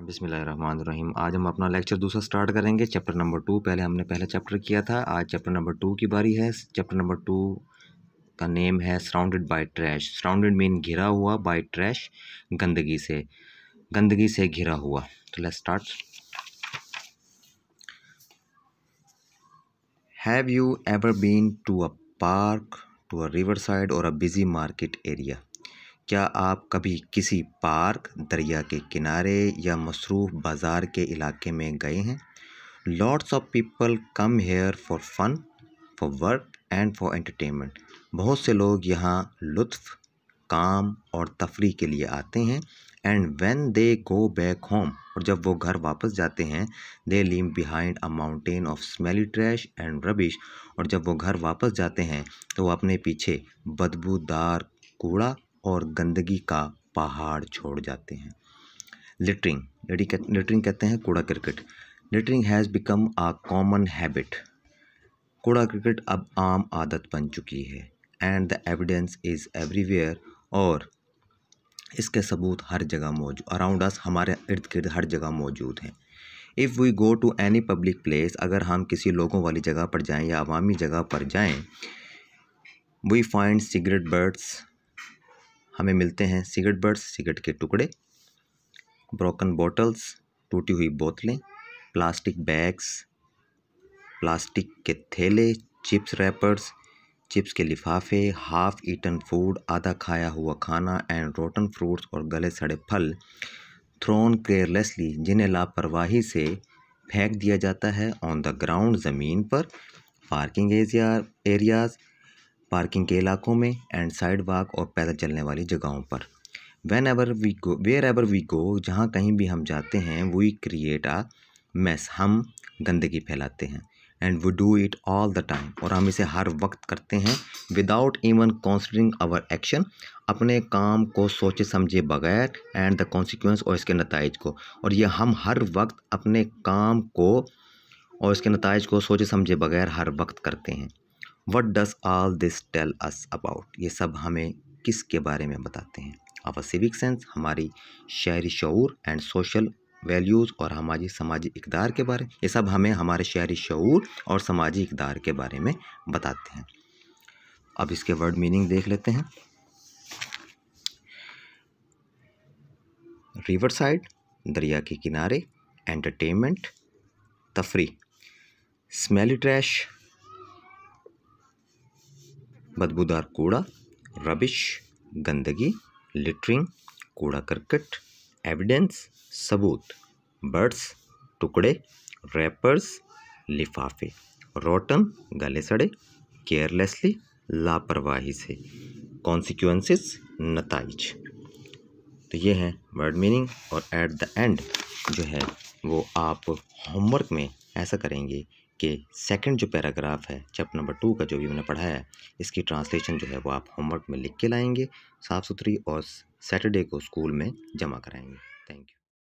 बिसमीम आज हम अपना लेक्चर दूसरा स्टार्ट करेंगे चैप्टर नंबर टू पहले हमने पहला चैप्टर किया था आज चैप्टर नंबर टू की बारी है चैप्टर नंबर टू का नेम है surrounded by trash surrounded mean घिरा हुआ बाय ट्रैश गंदगी से गंदगी से घिरा हुआ तो let's start have you ever been to a park to a river side और अ बिजी मार्केट एरिया क्या आप कभी किसी पार्क दरिया के किनारे या मसरूफ़ बाज़ार के इलाके में गए हैं lots of people come here for fun for work and for entertainment बहुत से लोग यहाँ लुत्फ़ काम और तफरी के लिए आते हैं and when they go back home और जब वो घर वापस जाते हैं they leave behind a mountain of smelly trash and rubbish और जब वो घर वापस जाते हैं तो वो अपने पीछे बदबूदार कूड़ा और गंदगी का पहाड़ छोड़ जाते हैं लिटरिंग लिटरिंग कहते हैं कूड़ा क्रिकेट littering has become a common habit कूड़ा क्रिकेट अब आम आदत बन चुकी है and the evidence is everywhere और इसके सबूत हर जगह मौजूद अराउंड अस हमारे इर्द गिर्द हर जगह मौजूद हैं if we go to any public place अगर हम किसी लोगों वाली जगह पर जाएं या अवामी जगह पर जाएं वी फाइंड सिगरेट बर्ड्स हमें मिलते हैं सिगरेट बर्ड्स सिगरेट के टुकड़े ब्रोकन बॉटल्स टूटी हुई बोतलें प्लास्टिक बैग्स प्लास्टिक के थैले चिप्स रैपर्स चिप्स के लिफाफे हाफ ईटन फूड आधा खाया हुआ खाना एंड रोटन फ्रूट्स और गले सड़े फल थ्रोन केयरलेसली जिन्हें लापरवाही से फेंक दिया जाता है ऑन द ग्राउंड ज़मीन पर पार्किंग एरिया एरियाज़ पार्किंग के इलाकों में एंड साइड वाक और पैदल चलने वाली जगहों पर whenever we go wherever we go जहाँ कहीं भी हम जाते हैं वी क्रिएट आ मैस हम गंदगी फैलाते हैं and we do it all the time और हम इसे हर वक्त करते हैं without even considering our action अपने काम को सोचे समझे बगैर एंड द कॉन्सिक्वेंस और इसके नतज को और यह हम हर वक्त अपने काम को और इसके नतज को सोचे समझे बगैर हर वक्त करते हैं what does all this tell us about ये सब हमें किसके बारे में बताते हैं आवर सिविक सेंस हमारी शहरी शूर एंड सोशल वैल्यूज़ और हमारी समाजी इकदार के बारे ये सब हमें हमारे शहरी शूर और सामाजिक इकदार के बारे में बताते हैं अब इसके वर्ड मीनिंग देख लेते हैं रिवर साइड दरिया के किनारे एंटरटेनमेंट तफरी स्मेली ट्रैश बदबूदार कूड़ा रबिश गंदगी लिटरिंग कूड़ा करकट एविडेंस सबूत बर्ड्स टुकड़े रैपर्स लिफाफे रोटन गले सड़े केयरलेसली लापरवाही से कॉन्सिक्वेंसेस नतज तो ये हैं वर्ड मीनिंग और एट द एंड जो है वो आप होमवर्क में ऐसा करेंगे के सेकंड जो पैराग्राफ है चैप्टर नंबर टू का जो भी मैंने पढ़ाया है इसकी ट्रांसलेशन जो है वो आप होमवर्क में लिख के लाएंगे साफ़ सुथरी और सैटरडे को स्कूल में जमा कराएंगे थैंक यू